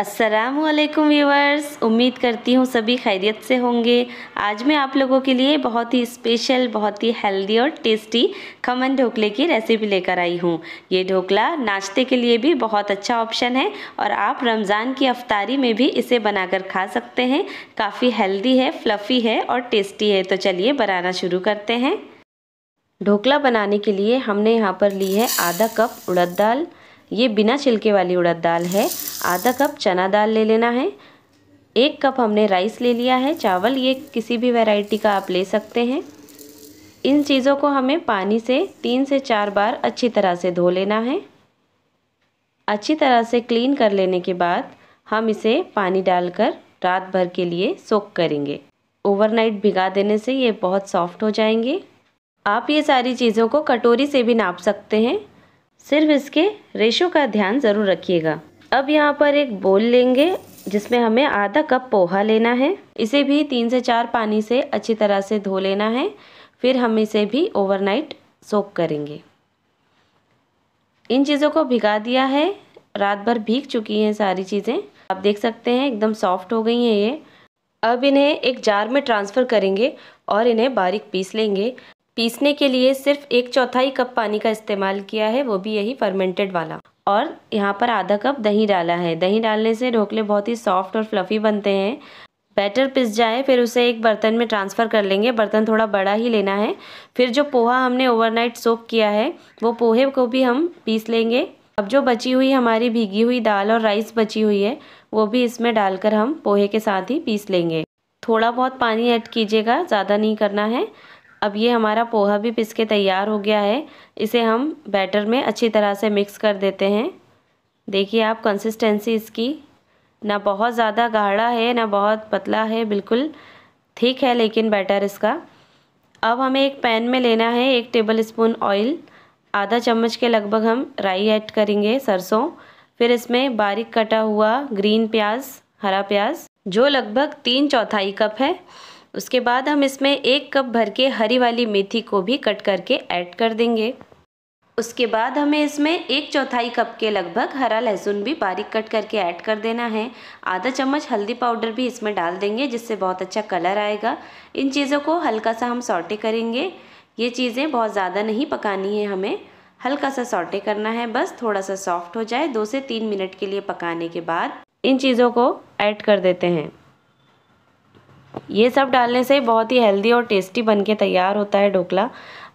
असलकुम व्यूवर्स उम्मीद करती हूँ सभी खैरियत से होंगे आज मैं आप लोगों के लिए बहुत ही स्पेशल बहुत ही हेल्दी और टेस्टी खमन ढोकले की रेसिपी लेकर आई हूँ ये ढोकला नाश्ते के लिए भी बहुत अच्छा ऑप्शन है और आप रमज़ान की अफ्तारी में भी इसे बनाकर खा सकते हैं काफ़ी हेल्दी है फ्लफ़ी है और टेस्टी है तो चलिए बनाना शुरू करते हैं ढोकला बनाने के लिए हमने यहाँ पर ली है आधा कप उड़द दाल ये बिना छिलके वाली उड़द दाल है आधा कप चना दाल ले लेना है एक कप हमने राइस ले लिया है चावल ये किसी भी वैरायटी का आप ले सकते हैं इन चीज़ों को हमें पानी से तीन से चार बार अच्छी तरह से धो लेना है अच्छी तरह से क्लीन कर लेने के बाद हम इसे पानी डालकर रात भर के लिए सोक करेंगे ओवरनाइट भिगा देने से ये बहुत सॉफ्ट हो जाएंगे आप ये सारी चीज़ों को कटोरी से भी नाप सकते हैं सिर्फ इसके रेशो का ध्यान ज़रूर रखिएगा अब यहाँ पर एक बोल लेंगे जिसमें हमें आधा कप पोहा लेना है इसे भी तीन से चार पानी से अच्छी तरह से धो लेना है फिर हम इसे भी ओवरनाइट सोक करेंगे इन चीज़ों को भिगा दिया है रात भर भीग चुकी हैं सारी चीज़ें आप देख सकते हैं एकदम सॉफ्ट हो गई हैं ये अब इन्हें एक जार में ट्रांसफ़र करेंगे और इन्हें बारीक पीस लेंगे पीसने के लिए सिर्फ एक चौथाई कप पानी का इस्तेमाल किया है वो भी यही फर्मेंटेड वाला और यहाँ पर आधा कप दही डाला है दही डालने से ढोकले बहुत ही सॉफ्ट और फ्लफ़ी बनते हैं बैटर पिस जाए फिर उसे एक बर्तन में ट्रांसफ़र कर लेंगे बर्तन थोड़ा बड़ा ही लेना है फिर जो पोहा हमने ओवरनाइट सोप किया है वो पोहे को भी हम पीस लेंगे अब जो बची हुई हमारी भीगी हुई दाल और राइस बची हुई है वो भी इसमें डालकर हम पोहे के साथ ही पीस लेंगे थोड़ा बहुत पानी ऐड कीजिएगा ज़्यादा नहीं करना है अब ये हमारा पोहा भी पिस के तैयार हो गया है इसे हम बैटर में अच्छी तरह से मिक्स कर देते हैं देखिए आप कंसिस्टेंसी इसकी ना बहुत ज़्यादा गाढ़ा है ना बहुत पतला है बिल्कुल ठीक है लेकिन बैटर इसका अब हमें एक पैन में लेना है एक टेबल स्पून ऑयल आधा चम्मच के लगभग हम राई ऐड करेंगे सरसों फिर इसमें बारीक कटा हुआ ग्रीन प्याज हरा प्याज जो लगभग तीन चौथाई कप है उसके बाद हम इसमें एक कप भर के हरी वाली मेथी को भी कट करके ऐड कर देंगे उसके बाद हमें इसमें एक चौथाई कप के लगभग हरा लहसुन भी बारीक कट करके ऐड कर देना है आधा चम्मच हल्दी पाउडर भी इसमें डाल देंगे जिससे बहुत अच्छा कलर आएगा इन चीज़ों को हल्का सा हम सॉटे करेंगे ये चीज़ें बहुत ज़्यादा नहीं पकानी है हमें हल्का सा सॉटे करना है बस थोड़ा सा सॉफ्ट हो जाए दो से तीन मिनट के लिए पकाने के बाद इन चीज़ों को ऐड कर देते हैं ये सब डालने से बहुत ही हेल्दी और टेस्टी बन के तैयार होता है ढोकला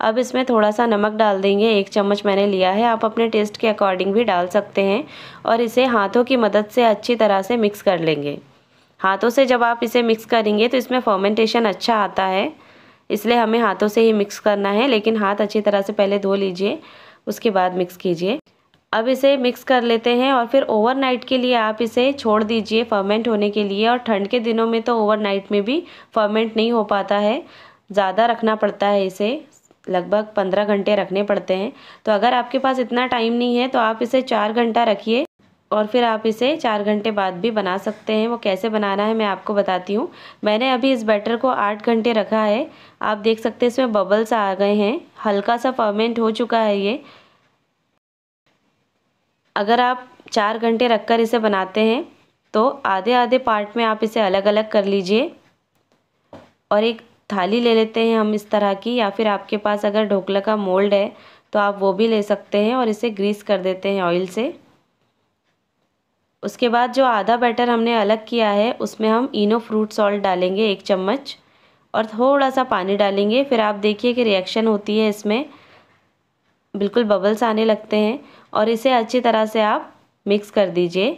अब इसमें थोड़ा सा नमक डाल देंगे एक चम्मच मैंने लिया है आप अपने टेस्ट के अकॉर्डिंग भी डाल सकते हैं और इसे हाथों की मदद से अच्छी तरह से मिक्स कर लेंगे हाथों से जब आप इसे मिक्स करेंगे तो इसमें फर्मेंटेशन अच्छा आता है इसलिए हमें हाथों से ही मिक्स करना है लेकिन हाथ अच्छी तरह से पहले धो लीजिए उसके बाद मिक्स कीजिए अब इसे मिक्स कर लेते हैं और फिर ओवरनाइट के लिए आप इसे छोड़ दीजिए फर्मेंट होने के लिए और ठंड के दिनों में तो ओवरनाइट में भी फर्मेंट नहीं हो पाता है ज़्यादा रखना पड़ता है इसे लगभग पंद्रह घंटे रखने पड़ते हैं तो अगर आपके पास इतना टाइम नहीं है तो आप इसे चार घंटा रखिए और फिर आप इसे चार घंटे बाद भी बना सकते हैं वो कैसे बनाना है मैं आपको बताती हूँ मैंने अभी इस बैटर को आठ घंटे रखा है आप देख सकते हैं इसमें बबल्स आ गए हैं हल्का सा फर्मेंट हो चुका है ये अगर आप चार घंटे रख कर इसे बनाते हैं तो आधे आधे पार्ट में आप इसे अलग अलग कर लीजिए और एक थाली ले लेते हैं हम इस तरह की या फिर आपके पास अगर ढोकला का मोल्ड है तो आप वो भी ले सकते हैं और इसे ग्रीस कर देते हैं ऑयल से उसके बाद जो आधा बैटर हमने अलग किया है उसमें हम इनो फ्रूट सॉल्ट डालेंगे एक चम्मच और थोड़ा सा पानी डालेंगे फिर आप देखिए कि रिएक्शन होती है इसमें बिल्कुल बबल्स आने लगते हैं और इसे अच्छी तरह से आप मिक्स कर दीजिए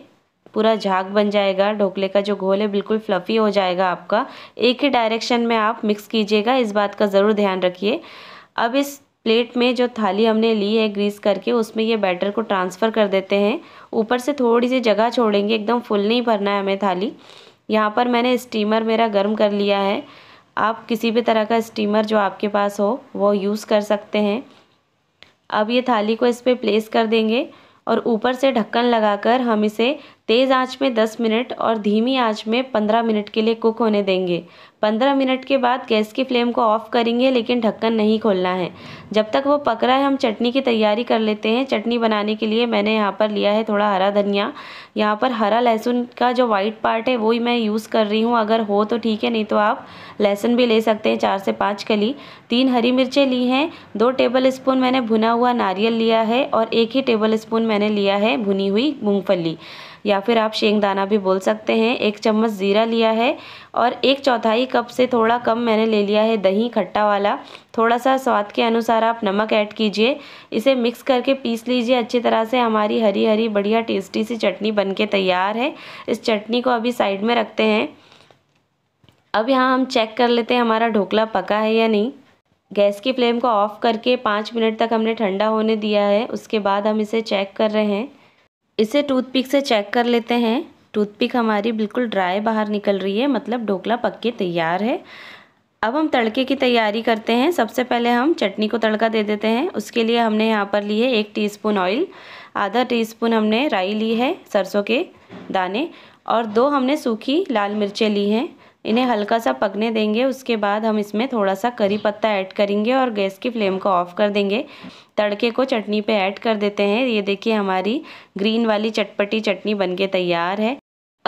पूरा झाग बन जाएगा ढोकले का जो घोल है बिल्कुल फ्लफ़ी हो जाएगा आपका एक ही डायरेक्शन में आप मिक्स कीजिएगा इस बात का ज़रूर ध्यान रखिए अब इस प्लेट में जो थाली हमने ली है ग्रीस करके उसमें ये बैटर को ट्रांसफ़र कर देते हैं ऊपर से थोड़ी सी जगह छोड़ेंगे एकदम फुल नहीं भरना है हमें थाली यहाँ पर मैंने स्टीमर मेरा गर्म कर लिया है आप किसी भी तरह का स्टीमर जो आपके पास हो वो यूज़ कर सकते हैं अब ये थाली को इस पर प्लेस कर देंगे और ऊपर से ढक्कन लगाकर हम इसे तेज़ आंच में दस मिनट और धीमी आंच में पंद्रह मिनट के लिए कुक होने देंगे पंद्रह मिनट के बाद गैस की फ्लेम को ऑफ़ करेंगे लेकिन ढक्कन नहीं खोलना है जब तक वो पक रहा है हम चटनी की तैयारी कर लेते हैं चटनी बनाने के लिए मैंने यहाँ पर लिया है थोड़ा हरा धनिया यहाँ पर हरा लहसुन का जो वाइट पार्ट है वो ही मैं यूज़ कर रही हूँ अगर हो तो ठीक है नहीं तो आप लहसुन भी ले सकते हैं चार से पाँच कली तीन हरी मिर्चें ली हैं दो टेबल स्पून मैंने भुना हुआ नारियल लिया है और एक ही टेबल स्पून मैंने लिया है भुनी हुई मूँगफली या फिर आप शेंगदाना भी बोल सकते हैं एक चम्मच ज़ीरा लिया है और एक चौथाई कप से थोड़ा कम मैंने ले लिया है दही खट्टा वाला थोड़ा सा स्वाद के अनुसार आप नमक ऐड कीजिए इसे मिक्स करके पीस लीजिए अच्छी तरह से हमारी हरी हरी बढ़िया टेस्टी सी चटनी बन तैयार है इस चटनी को अभी साइड में रखते हैं अब यहाँ हम चेक कर लेते हैं हमारा ढोकला पका है या नहीं गैस की फ्लेम को ऑफ़ करके पाँच मिनट तक हमने ठंडा होने दिया है उसके बाद हम इसे चेक कर रहे हैं इसे टूथपिक से चेक कर लेते हैं टूथपिक हमारी बिल्कुल ड्राई बाहर निकल रही है मतलब ढोकला पक के तैयार है अब हम तड़के की तैयारी करते हैं सबसे पहले हम चटनी को तड़का दे देते हैं उसके लिए हमने यहाँ पर लिए एक टीस्पून ऑयल आधा टीस्पून हमने राई ली है सरसों के दाने और दो हमने सूखी लाल मिर्चें ली हैं इन्हें हल्का सा पकने देंगे उसके बाद हम इसमें थोड़ा सा करी पत्ता ऐड करेंगे और गैस की फ्लेम को ऑफ़ कर देंगे तड़के को चटनी पे ऐड कर देते हैं ये देखिए हमारी ग्रीन वाली चटपटी चटनी बनके तैयार है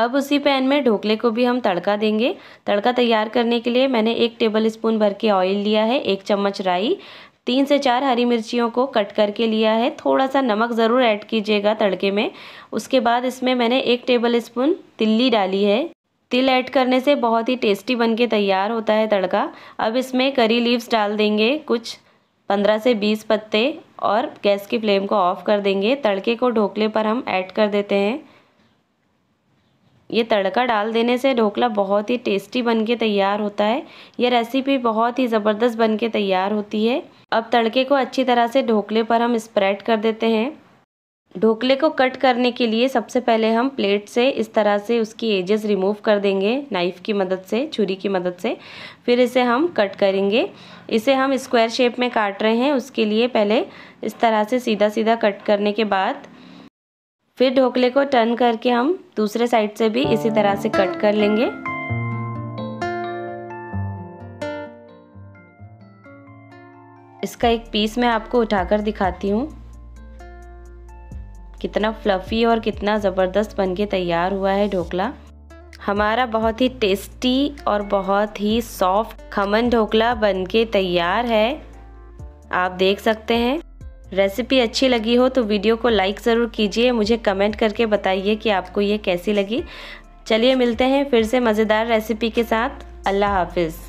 अब उसी पैन में ढोकले को भी हम तड़का देंगे तड़का तैयार करने के लिए मैंने एक टेबल स्पून भर के ऑयल लिया है एक चम्मच राई तीन से चार हरी मिर्चियों को कट करके लिया है थोड़ा सा नमक ज़रूर ऐड कीजिएगा तड़के में उसके बाद इसमें मैंने एक टेबल स्पून तिल्ली डाली है तिल ऐड करने से बहुत ही टेस्टी बन के तैयार होता है तड़का अब इसमें करी लीव्स डाल देंगे कुछ पंद्रह से बीस पत्ते और गैस की फ्लेम को ऑफ़ कर देंगे तड़के को ढोकले पर हम ऐड कर देते हैं ये तड़का डाल देने से ढोकला बहुत ही टेस्टी बन के तैयार होता है ये रेसिपी बहुत ही ज़बरदस्त बन के तैयार होती है अब तड़के को अच्छी तरह से ढोकले पर हम स्प्रेड कर देते हैं ढोकले को कट करने के लिए सबसे पहले हम प्लेट से इस तरह से उसकी एजेस रिमूव कर देंगे नाइफ़ की मदद से छुरी की मदद से फिर इसे हम कट करेंगे इसे हम स्क्वायर शेप में काट रहे हैं उसके लिए पहले इस तरह से सीधा सीधा कट करने के बाद फिर ढोकले को टर्न करके हम दूसरे साइड से भी इसी तरह से कट कर लेंगे इसका एक पीस मैं आपको उठाकर दिखाती हूँ कितना फ्लफ़ी और कितना ज़बरदस्त बन के तैयार हुआ है ढोकला हमारा बहुत ही टेस्टी और बहुत ही सॉफ्ट खमन ढोकला बन के तैयार है आप देख सकते हैं रेसिपी अच्छी लगी हो तो वीडियो को लाइक ज़रूर कीजिए मुझे कमेंट करके बताइए कि आपको ये कैसी लगी चलिए मिलते हैं फिर से मज़ेदार रेसिपी के साथ अल्लाह हाफिज़